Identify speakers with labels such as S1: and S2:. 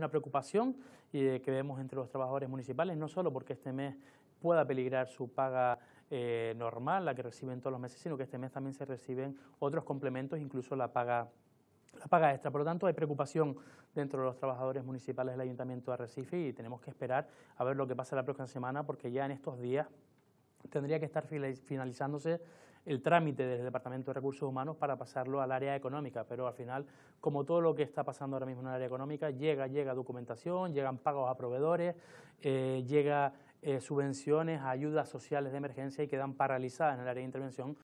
S1: una preocupación eh, que vemos entre los trabajadores municipales, no solo porque este mes pueda peligrar su paga eh, normal, la que reciben todos los meses, sino que este mes también se reciben otros complementos, incluso la paga la paga extra. Por lo tanto, hay preocupación dentro de los trabajadores municipales del Ayuntamiento de Recife y tenemos que esperar a ver lo que pasa la próxima semana porque ya en estos días tendría que estar finalizándose el trámite del Departamento de Recursos Humanos para pasarlo al área económica, pero al final, como todo lo que está pasando ahora mismo en el área económica, llega, llega documentación, llegan pagos a proveedores, llegan eh, llega eh, subvenciones, ayudas sociales de emergencia y quedan paralizadas en el área de intervención